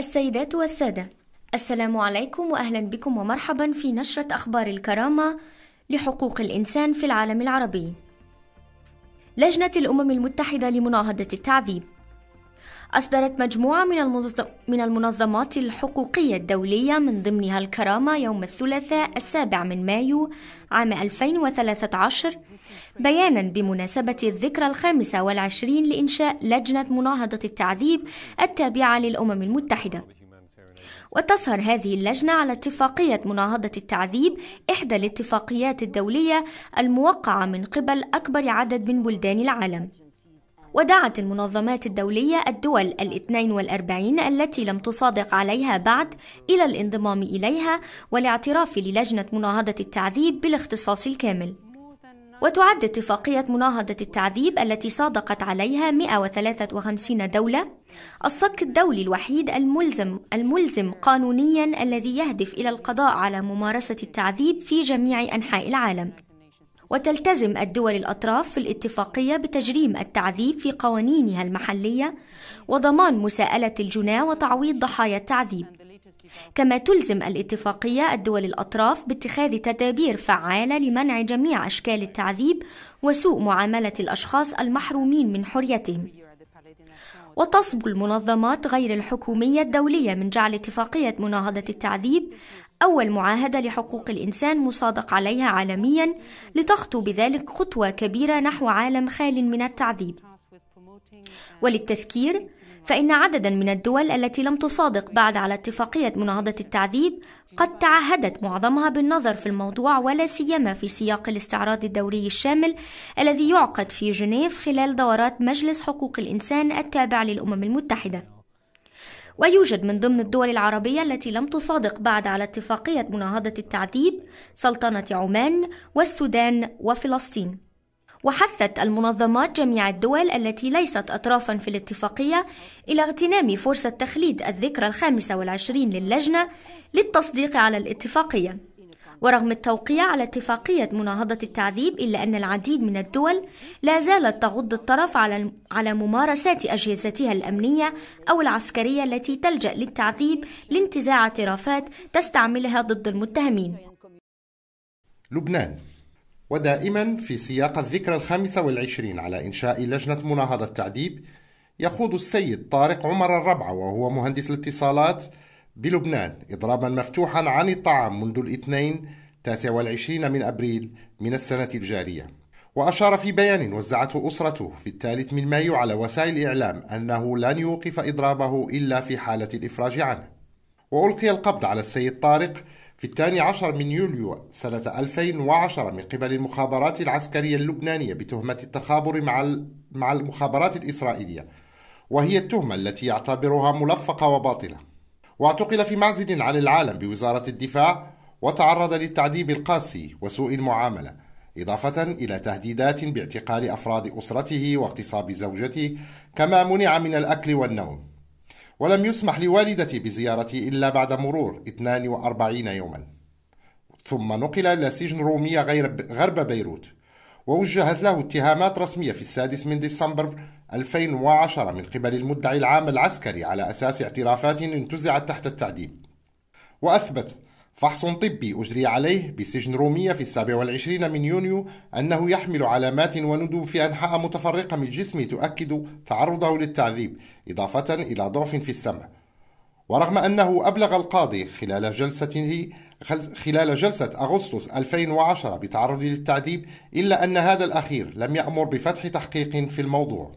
السيدات والسادة السلام عليكم واهلا بكم ومرحبا في نشرة اخبار الكرامة لحقوق الانسان في العالم العربي. لجنة الامم المتحدة لمناهضة التعذيب أصدرت مجموعة من من المنظمات الحقوقية الدولية من ضمنها الكرامة يوم الثلاثاء السابع من مايو عام 2013 بيانا بمناسبة الذكرى الخامسة والعشرين لإنشاء لجنة مناهضة التعذيب التابعة للأمم المتحدة وتسهر هذه اللجنة على اتفاقية مناهضة التعذيب إحدى الاتفاقيات الدولية الموقعة من قبل أكبر عدد من بلدان العالم ودعت المنظمات الدولية الدول الاثنين والأربعين التي لم تصادق عليها بعد إلى الانضمام إليها والاعتراف للجنة مناهضة التعذيب بالاختصاص الكامل وتعد اتفاقية مناهضة التعذيب التي صادقت عليها 153 دولة الصك الدولي الوحيد الملزم الملزم قانونيا الذي يهدف إلى القضاء على ممارسة التعذيب في جميع أنحاء العالم وتلتزم الدول الأطراف في الاتفاقية بتجريم التعذيب في قوانينها المحلية وضمان مساءلة الجناة وتعويض ضحايا التعذيب. كما تلزم الاتفاقية الدول الأطراف باتخاذ تدابير فعالة لمنع جميع أشكال التعذيب وسوء معاملة الأشخاص المحرومين من حريتهم. وتصبو المنظمات غير الحكومية الدولية من جعل اتفاقية مناهضة التعذيب أول معاهدة لحقوق الإنسان مصادق عليها عالميا لتخطو بذلك خطوة كبيرة نحو عالم خال من التعذيب وللتذكير فإن عددا من الدول التي لم تصادق بعد على اتفاقية مناهضة التعذيب قد تعهدت معظمها بالنظر في الموضوع ولا سيما في سياق الاستعراض الدوري الشامل الذي يعقد في جنيف خلال دورات مجلس حقوق الإنسان التابع للأمم المتحدة. ويوجد من ضمن الدول العربية التي لم تصادق بعد على اتفاقية مناهضة التعذيب سلطنة عمان والسودان وفلسطين وحثت المنظمات جميع الدول التي ليست أطرافا في الاتفاقية إلى اغتنام فرصة تخليد الذكرى الخامسة والعشرين للجنة للتصديق على الاتفاقية ورغم التوقيع على اتفاقية مناهضة التعذيب إلا أن العديد من الدول لا زالت تغض الطرف على على ممارسات أجهزتها الأمنية أو العسكرية التي تلجأ للتعذيب لانتزاع اعترافات تستعملها ضد المتهمين. لبنان ودائما في سياق الذكرى الخامسة والعشرين على إنشاء لجنة مناهضة التعذيب يخوض السيد طارق عمر الربعة وهو مهندس الاتصالات بلبنان إضرابا مفتوحا عن الطعام منذ الاثنين 29 من أبريل من السنة الجارية وأشار في بيان وزعته أسرته في الثالث من مايو على وسائل الإعلام أنه لن يوقف إضرابه إلا في حالة الإفراج عنه وألقي القبض على السيد طارق في الثاني عشر من يوليو سنة 2010 من قبل المخابرات العسكرية اللبنانية بتهمة التخابر مع مع المخابرات الإسرائيلية وهي التهمة التي يعتبرها ملفقة وباطلة واعتقل في معزل عن العالم بوزارة الدفاع وتعرض للتعذيب القاسي وسوء المعاملة إضافة إلى تهديدات باعتقال أفراد أسرته واغتصاب زوجته كما منع من الأكل والنوم ولم يسمح لوالدتي بزيارتي إلا بعد مرور 42 يوما ثم نقل إلى سجن رومية غرب بيروت ووجهت له اتهامات رسمية في السادس من ديسمبر 2010 من قبل المدعي العام العسكري على أساس اعترافات انتزعت تحت التعذيب وأثبت فحص طبي أجري عليه بسجن رومية في السابع والعشرين من يونيو أنه يحمل علامات وندو في أنحاء متفرقة من الجسم تؤكد تعرضه للتعذيب إضافة إلى ضعف في السمع ورغم أنه أبلغ القاضي خلال جلسته خلال جلسة أغسطس 2010 بتعرضه للتعذيب إلا أن هذا الأخير لم يأمر بفتح تحقيق في الموضوع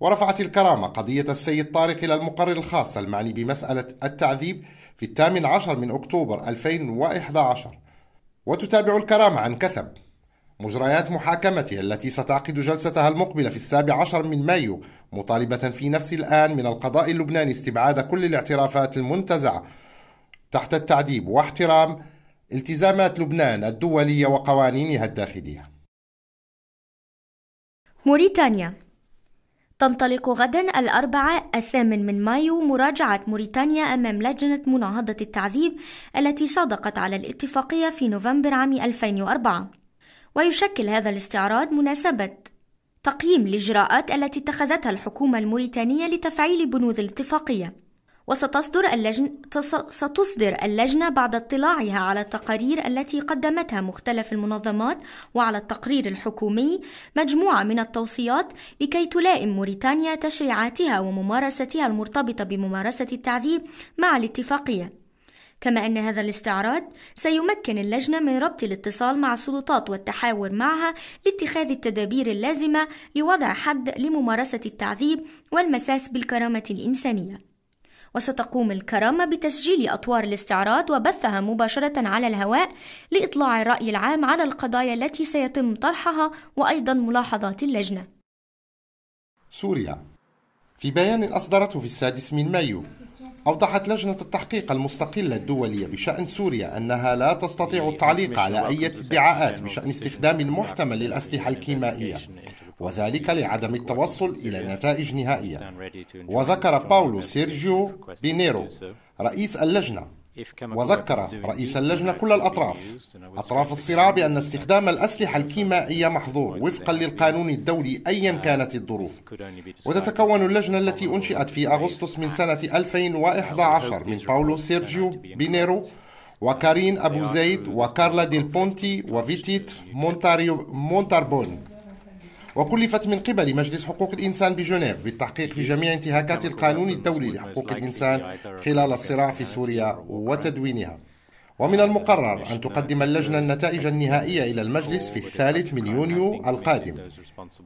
ورفعت الكرامة قضية السيد طارق إلى المقرر الخاص المعني بمسألة التعذيب في الثامن عشر من أكتوبر 2011 وتتابع الكرامة عن كثب مجريات محاكمته التي ستعقد جلستها المقبلة في السابع عشر من مايو مطالبة في نفس الآن من القضاء اللبناني استبعاد كل الاعترافات المنتزعة تحت التعذيب واحترام التزامات لبنان الدولية وقوانينها الداخلية موريتانيا تنطلق غدا الأربعاء الثامن من مايو مراجعة موريتانيا أمام لجنة مناهضة التعذيب التي صادقت على الاتفاقية في نوفمبر عام 2004 ويشكل هذا الاستعراض مناسبة تقييم الإجراءات التي اتخذتها الحكومة الموريتانية لتفعيل بنود الاتفاقية وستصدر اللجن... ستصدر اللجنة بعد اطلاعها على التقارير التي قدمتها مختلف المنظمات وعلى التقرير الحكومي مجموعة من التوصيات لكي تلائم موريتانيا تشريعاتها وممارستها المرتبطة بممارسة التعذيب مع الاتفاقية كما أن هذا الاستعراض سيمكن اللجنة من ربط الاتصال مع السلطات والتحاور معها لاتخاذ التدابير اللازمة لوضع حد لممارسة التعذيب والمساس بالكرامة الإنسانية وستقوم الكرامة بتسجيل أطوار الاستعراض وبثها مباشرة على الهواء لإطلاع الرأي العام على القضايا التي سيتم طرحها وأيضا ملاحظات اللجنة. سوريا في بيان أصدرته في السادس من مايو أوضحت لجنة التحقيق المستقلة الدولية بشأن سوريا أنها لا تستطيع التعليق على أي ادعاءات بشأن استخدام محتمل للأسلحة الكيمائية وذلك لعدم التوصل إلى نتائج نهائية وذكر باولو سيرجيو بينيرو رئيس اللجنة وذكر رئيس اللجنة كل الأطراف أطراف الصراع بأن استخدام الأسلحة الكيمائية محظور وفقا للقانون الدولي أيا كانت الظروف وتتكون اللجنة التي أنشئت في أغسطس من سنة 2011 من باولو سيرجيو بينيرو وكارين أبو زيد وكارلا ديل بونتي وفيتيت مونتاريو مونتاربون وكلفت من قبل مجلس حقوق الإنسان بجنيف بالتحقيق في جميع انتهاكات القانون الدولي لحقوق الإنسان خلال الصراع في سوريا وتدوينها ومن المقرر أن تقدم اللجنة النتائج النهائية إلى المجلس في الثالث من يونيو القادم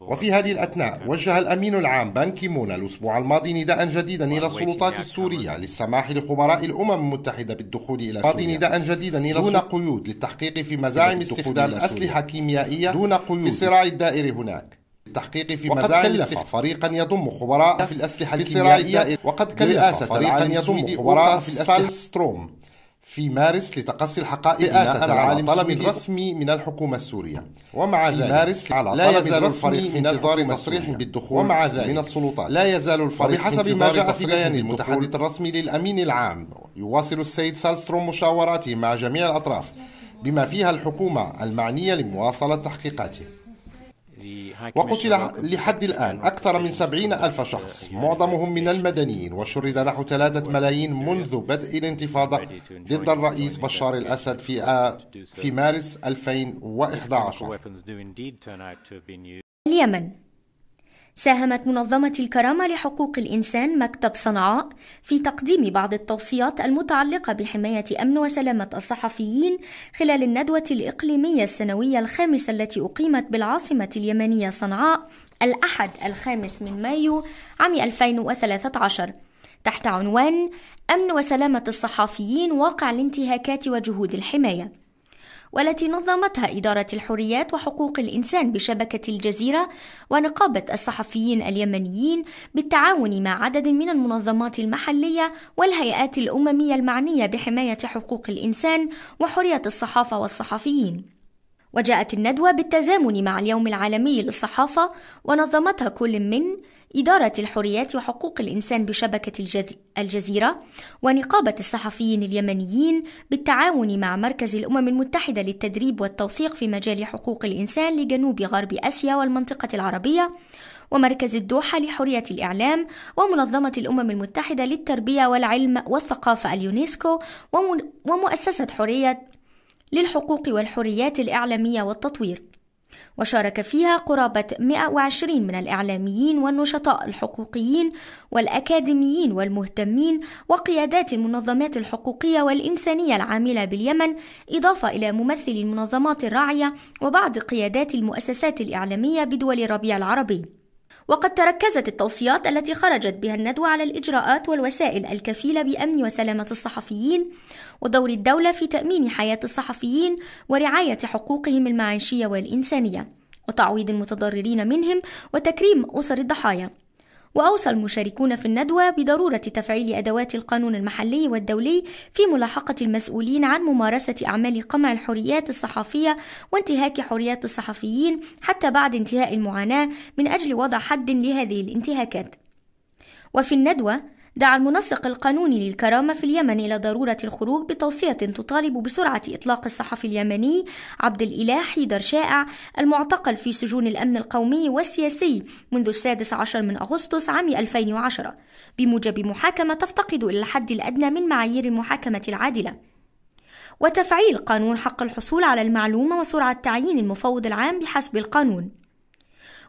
وفي هذه الأثناء وجه الأمين العام بان كيمون الأسبوع الماضي نداء جديدا إلى السلطات السورية للسماح لخبراء الأمم المتحدة بالدخول إلى سوريا نداء جديدا إلى دون قيود للتحقيق في مزاعم استخدام أسلحة كيميائية دون قيود في الصراع الدائري هناك التحقيق في مزاعم الاستخفاف فريقا يضم خبراء في الأسلحة الكيميائية وقد كلف فريقا يضم خبراء في الأسلحة ستروم في مارس لتقصي الحقائب على طلب رسمي من الحكومة السورية ومع ذلك مارس على لا يزال الفريق في انتظار تصريح بالدخول ومع ذلك من السلطات لا يزال الفريق بحسب ما جاء في بيان المتحدث الرسمي للأمين العام يواصل السيد سالستروم مشاوراته مع جميع الأطراف بما فيها الحكومة المعنية لمواصلة تحقيقاته وقتل لحد الآن أكثر من سبعين ألف شخص uh, معظمهم من المدنيين وشرد نحو uh, ثلاثة ملايين منذ بدء الانتفاضة ضد الرئيس بشار الأسد في, آه، في مارس 2011 اليمن ساهمت منظمة الكرامة لحقوق الإنسان مكتب صنعاء في تقديم بعض التوصيات المتعلقة بحماية أمن وسلامة الصحفيين خلال الندوة الإقليمية السنوية الخامسة التي أقيمت بالعاصمة اليمنية صنعاء الأحد الخامس من مايو عام 2013 تحت عنوان أمن وسلامة الصحفيين واقع الانتهاكات وجهود الحماية والتي نظمتها إدارة الحريات وحقوق الإنسان بشبكة الجزيرة ونقابة الصحفيين اليمنيين بالتعاون مع عدد من المنظمات المحلية والهيئات الأممية المعنية بحماية حقوق الإنسان وحرية الصحافة والصحفيين. وجاءت الندوة بالتزامن مع اليوم العالمي للصحافة ونظمتها كل من إدارة الحريات وحقوق الإنسان بشبكة الجزيرة ونقابة الصحفيين اليمنيين بالتعاون مع مركز الأمم المتحدة للتدريب والتوثيق في مجال حقوق الإنسان لجنوب غرب آسيا والمنطقة العربية ومركز الدوحة لحرية الإعلام ومنظمة الأمم المتحدة للتربية والعلم والثقافة اليونسكو ومؤسسة حرية للحقوق والحريات الإعلامية والتطوير وشارك فيها قرابة 120 من الإعلاميين والنشطاء الحقوقيين والأكاديميين والمهتمين وقيادات المنظمات الحقوقية والإنسانية العاملة باليمن إضافة إلى ممثلي المنظمات الراعية وبعض قيادات المؤسسات الإعلامية بدول ربيع العربي وقد تركزت التوصيات التي خرجت بها الندوة على الإجراءات والوسائل الكفيلة بأمن وسلامة الصحفيين ودور الدولة في تأمين حياة الصحفيين ورعاية حقوقهم المعيشية والإنسانية وتعويض المتضررين منهم وتكريم أسر الضحايا وأوصى المشاركون في الندوة بضرورة تفعيل أدوات القانون المحلي والدولي في ملاحقة المسؤولين عن ممارسة أعمال قمع الحريات الصحفية وانتهاك حريات الصحفيين حتى بعد انتهاء المعاناة من أجل وضع حد لهذه الانتهاكات. وفي الندوة دعا المنسق القانوني للكرامة في اليمن إلى ضرورة الخروج بتوصية تطالب بسرعة إطلاق الصحفي اليمني عبد الإله حيدر شائع المعتقل في سجون الأمن القومي والسياسي منذ السادس عشر من أغسطس عام 2010 بموجب محاكمة تفتقد إلى الحد الأدنى من معايير المحاكمة العادلة وتفعيل قانون حق الحصول على المعلومة وسرعة تعيين المفوض العام بحسب القانون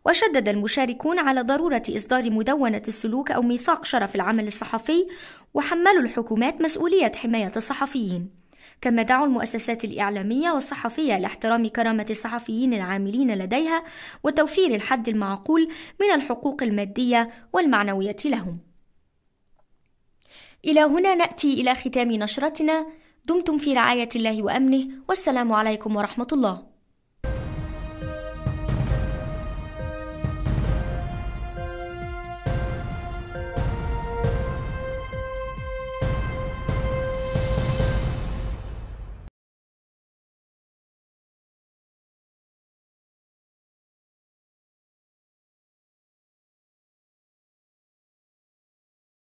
وشدد المشاركون على ضرورة إصدار مدونة السلوك أو ميثاق شرف العمل الصحفي وحملوا الحكومات مسؤولية حماية الصحفيين كما دعوا المؤسسات الإعلامية والصحفية لاحترام كرامة الصحفيين العاملين لديها وتوفير الحد المعقول من الحقوق المادية والمعنوية لهم إلى هنا نأتي إلى ختام نشرتنا دمتم في رعاية الله وأمنه والسلام عليكم ورحمة الله